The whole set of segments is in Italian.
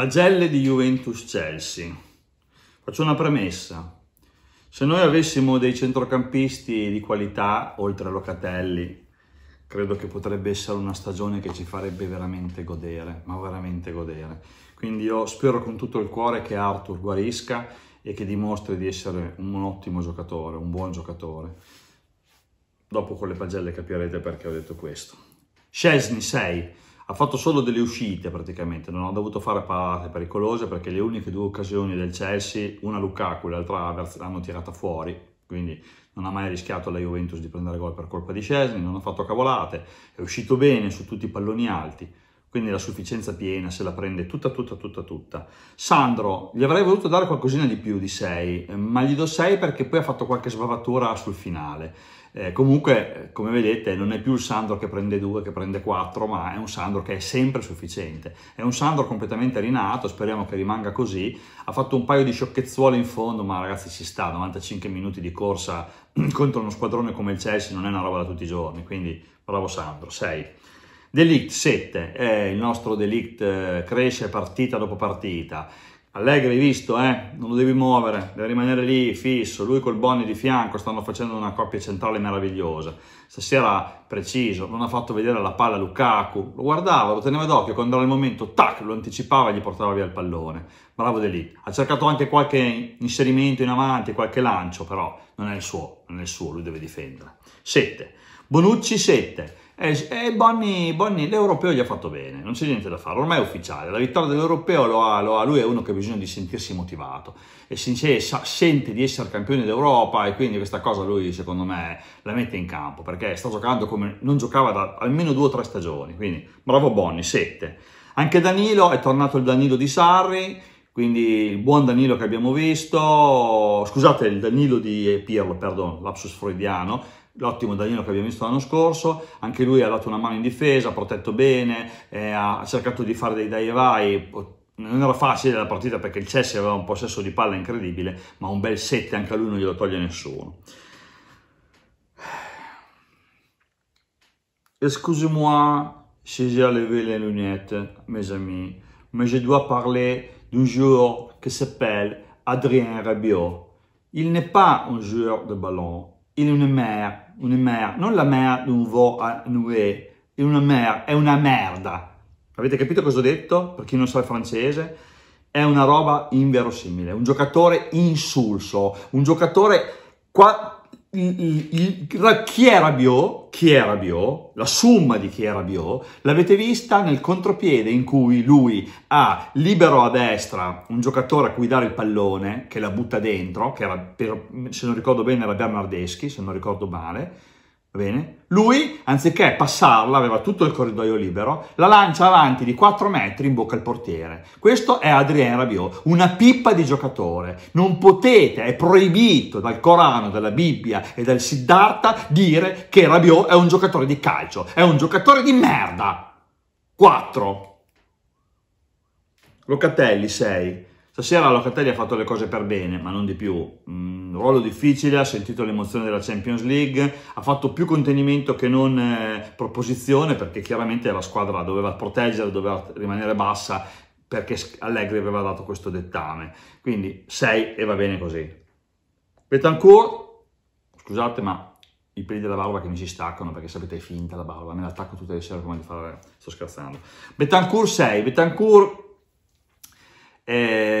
Pagelle di Juventus-Chelsea. Faccio una premessa. Se noi avessimo dei centrocampisti di qualità, oltre a Locatelli, credo che potrebbe essere una stagione che ci farebbe veramente godere, ma veramente godere. Quindi io spero con tutto il cuore che Arthur guarisca e che dimostri di essere un ottimo giocatore, un buon giocatore. Dopo con le pagelle capirete perché ho detto questo. Scesni 6 ha fatto solo delle uscite praticamente, non ha dovuto fare parate pericolose perché le uniche due occasioni del Chelsea, una Lukaku e l'altra Havertz, l'hanno tirata fuori, quindi non ha mai rischiato la Juventus di prendere gol per colpa di Scesni, non ha fatto cavolate, è uscito bene su tutti i palloni alti, quindi la sufficienza piena se la prende tutta, tutta, tutta, tutta. Sandro, gli avrei voluto dare qualcosina di più di 6, ma gli do 6 perché poi ha fatto qualche sbavatura sul finale. Eh, comunque, come vedete, non è più il Sandro che prende 2, che prende 4, ma è un Sandro che è sempre sufficiente. È un Sandro completamente rinato, speriamo che rimanga così. Ha fatto un paio di sciocchezzuole in fondo, ma ragazzi ci sta, 95 minuti di corsa contro uno squadrone come il Chelsea non è una roba da tutti i giorni, quindi bravo Sandro, 6. Delict 7, è eh, il nostro Delict eh, cresce partita dopo partita. Allegri visto, eh? non lo devi muovere, deve rimanere lì fisso, lui col Boni di fianco stanno facendo una coppia centrale meravigliosa. Stasera preciso, non ha fatto vedere la palla a Lukaku, lo guardava, lo teneva d'occhio, quando era il momento, tac, lo anticipava e gli portava via il pallone. Bravo De Ligt. Ha cercato anche qualche inserimento in avanti, qualche lancio, però non è il suo, non è il suo, lui deve difendere. 7. Bonucci 7. E Bonni, Bonni l'europeo gli ha fatto bene, non c'è niente da fare, ormai è ufficiale, la vittoria dell'europeo lo ha, lo ha, lui è uno che ha bisogno di sentirsi motivato e se sente di essere campione d'Europa e quindi questa cosa lui secondo me la mette in campo perché sta giocando come non giocava da almeno due o tre stagioni, quindi bravo Bonni, sette. Anche Danilo, è tornato il Danilo di Sarri, quindi il buon Danilo che abbiamo visto, scusate il Danilo di Pirlo, perdono, lapsus freudiano, l'ottimo Danilo che abbiamo visto l'anno scorso, anche lui ha dato una mano in difesa, ha protetto bene, eh, ha cercato di fare dei dai e vai, non era facile la partita perché il Chelsea aveva un possesso di palla incredibile, ma un bel 7 anche a lui non glielo toglie nessuno. Excuse-moi si j'ai levé les lunettes, mes amis, mais je dois parler d'un joueur qui s'appelle Adrien Rabiot. Il n'est pas un joueur de ballon, il est une mère una mer, non la mer un vo a nue, è una mer, è una merda. Avete capito cosa ho detto? Per chi non sa il francese, è una roba inverosimile, un giocatore insulso, un giocatore qua chi era Bio, chi era Bio, la somma di chi era Bio, l'avete vista nel contropiede in cui lui ha libero a destra un giocatore a cui dare il pallone, che la butta dentro, che era, per, se non ricordo bene era Bernardeschi, se non ricordo male, bene? Lui, anziché passarla, aveva tutto il corridoio libero, la lancia avanti di 4 metri in bocca al portiere. Questo è Adrien Rabiot, una pippa di giocatore. Non potete, è proibito dal Corano, dalla Bibbia e dal Siddhartha dire che Rabiot è un giocatore di calcio, è un giocatore di merda. 4. Locatelli 6. Stasera Locatelli ha fatto le cose per bene, ma non di più. Un mm, ruolo difficile, ha sentito l'emozione della Champions League, ha fatto più contenimento che non eh, proposizione, perché chiaramente la squadra doveva proteggere, doveva rimanere bassa, perché Allegri aveva dato questo dettame. Quindi 6 e va bene così. Betancourt, scusate ma i peli della barba che mi si staccano perché sapete è finta la barba, me l'attacco tutte le sere come di fare, sto scherzando. Betancourt 6, Betancourt... Eh,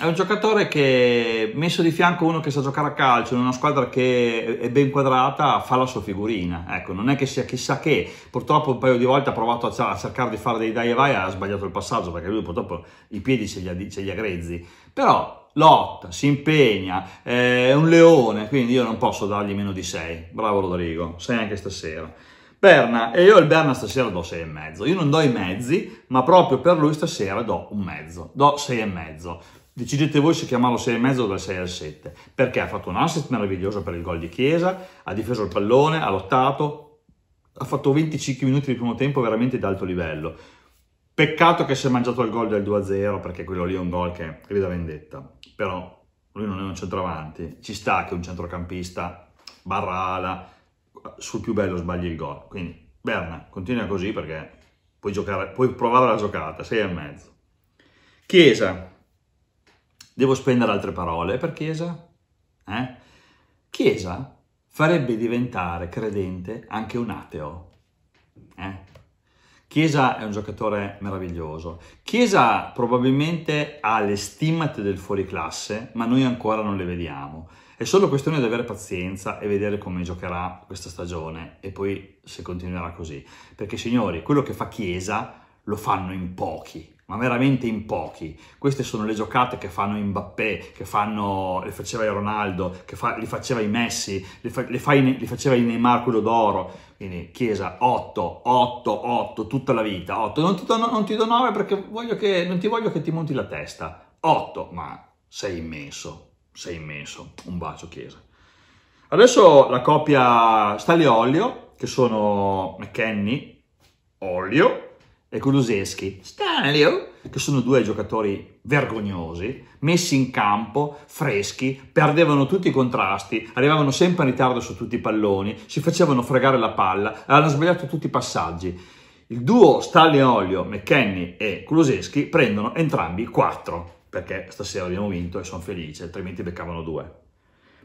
è un giocatore che messo di fianco uno che sa giocare a calcio in una squadra che è ben quadrata fa la sua figurina ecco non è che sia chissà che purtroppo un paio di volte ha provato a, cercare di fare dei dai e vai ha sbagliato il passaggio perché lui purtroppo i piedi ce li ha, ce li ha grezzi però lotta, si impegna, eh, è un leone, quindi io non posso dargli meno di 6. Bravo Rodrigo, 6 anche stasera. Berna, e io il Berna stasera do 6 e mezzo. Io non do i mezzi, ma proprio per lui stasera do un mezzo, do 6 e mezzo. Decidete voi se chiamarlo 6,5 o dal 6 al 7, perché ha fatto un assist meraviglioso per il gol di Chiesa, ha difeso il pallone, ha lottato, ha fatto 25 minuti di primo tempo veramente di alto livello. Peccato che si è mangiato il gol del 2-0, perché quello lì è un gol che grida vendetta, però lui non è un centravanti, ci sta che un centrocampista barrala, sul più bello sbagli il gol. Quindi Berna, continua così perché puoi, giocare, puoi provare la giocata, sei e mezzo. Chiesa, Devo spendere altre parole per Chiesa? Eh? Chiesa farebbe diventare credente anche un ateo. Eh? Chiesa è un giocatore meraviglioso. Chiesa probabilmente ha le stimmate del fuoriclasse, ma noi ancora non le vediamo. È solo questione di avere pazienza e vedere come giocherà questa stagione e poi se continuerà così. Perché signori, quello che fa Chiesa lo fanno in pochi, ma veramente in pochi. Queste sono le giocate che fanno Mbappé, che fanno, le faceva il Ronaldo, che fa, li faceva i Messi, le, fa, le, fa in, le faceva il Neymar quello d'oro. Quindi Chiesa 8, 8, 8, tutta la vita, 8. Non ti do, non ti do 9 perché che, non ti voglio che ti monti la testa. 8, ma sei immenso, sei immenso. Un bacio Chiesa. Adesso la coppia Stali Olio, che sono McKenny, Olio, e Kuluseschi, Stanlio, che sono due giocatori vergognosi, messi in campo, freschi, perdevano tutti i contrasti, arrivavano sempre in ritardo su tutti i palloni, si facevano fregare la palla, hanno sbagliato tutti i passaggi. Il duo Stanlio Olio, McKenny e Kuluseschi prendono entrambi 4, perché stasera abbiamo vinto e sono felice, altrimenti beccavano due.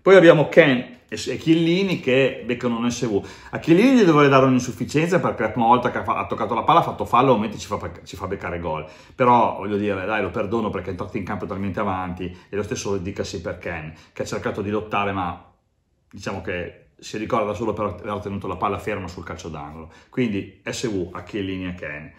Poi abbiamo Ken e Chiellini che beccano un SV. A Chiellini gli dovrei dare un'insufficienza perché la prima volta che ha toccato la palla ha fatto fallo, ovviamente ci fa, ci fa beccare gol. Però voglio dire, dai, lo perdono perché è entrato in campo talmente avanti e lo stesso lo dicasi per Ken, che ha cercato di lottare ma diciamo che si ricorda solo per aver tenuto la palla ferma sul calcio d'angolo. Quindi SV a Chiellini e Ken.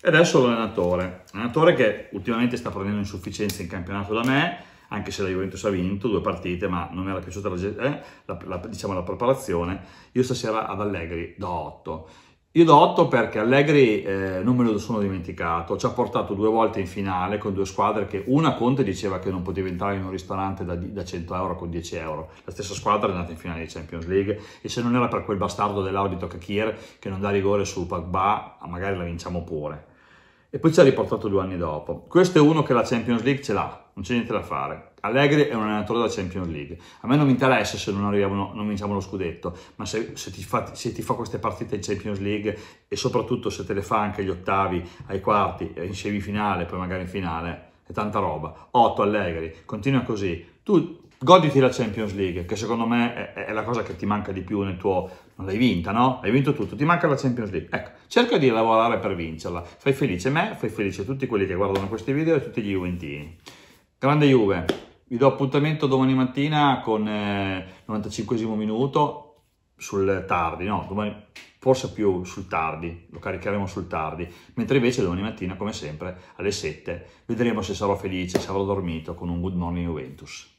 E adesso l'allenatore, l'allenatore che ultimamente sta prendendo insufficienza in campionato da me, anche se la Juventus ha vinto due partite, ma non mi era piaciuta la, eh, la, la, diciamo, la preparazione, io stasera ad Allegri do 8. Io do 8 perché Allegri eh, non me lo sono dimenticato, ci ha portato due volte in finale con due squadre che una Conte diceva che non poteva entrare in un ristorante da, da 100 euro con 10 euro, la stessa squadra è andata in finale di Champions League e se non era per quel bastardo dell'audito Kakir che non dà rigore su Pagba, magari la vinciamo pure e poi ci ha riportato due anni dopo. Questo è uno che la Champions League ce l'ha, non c'è niente da fare. Allegri è un allenatore della Champions League. A me non mi interessa se non, arriviamo, non vinciamo lo scudetto, ma se, se, ti fa, se, ti fa, queste partite in Champions League e soprattutto se te le fa anche agli ottavi, ai quarti, eh, in semifinale, poi magari in finale, è tanta roba. Otto Allegri, continua così. Tu goditi la Champions League, che secondo me è, è la cosa che ti manca di più nel tuo non l'hai vinta, no? Hai vinto tutto, ti manca la Champions League. Ecco, cerca di lavorare per vincerla. Fai felice me, fai felice tutti quelli che guardano questi video e tutti gli Juventini. Grande Juve, vi do appuntamento domani mattina con eh, 95 minuto sul tardi, no? Domani forse più sul tardi, lo caricheremo sul tardi, mentre invece domani mattina, come sempre, alle 7, vedremo se sarò felice, se avrò dormito con un Good Morning Juventus.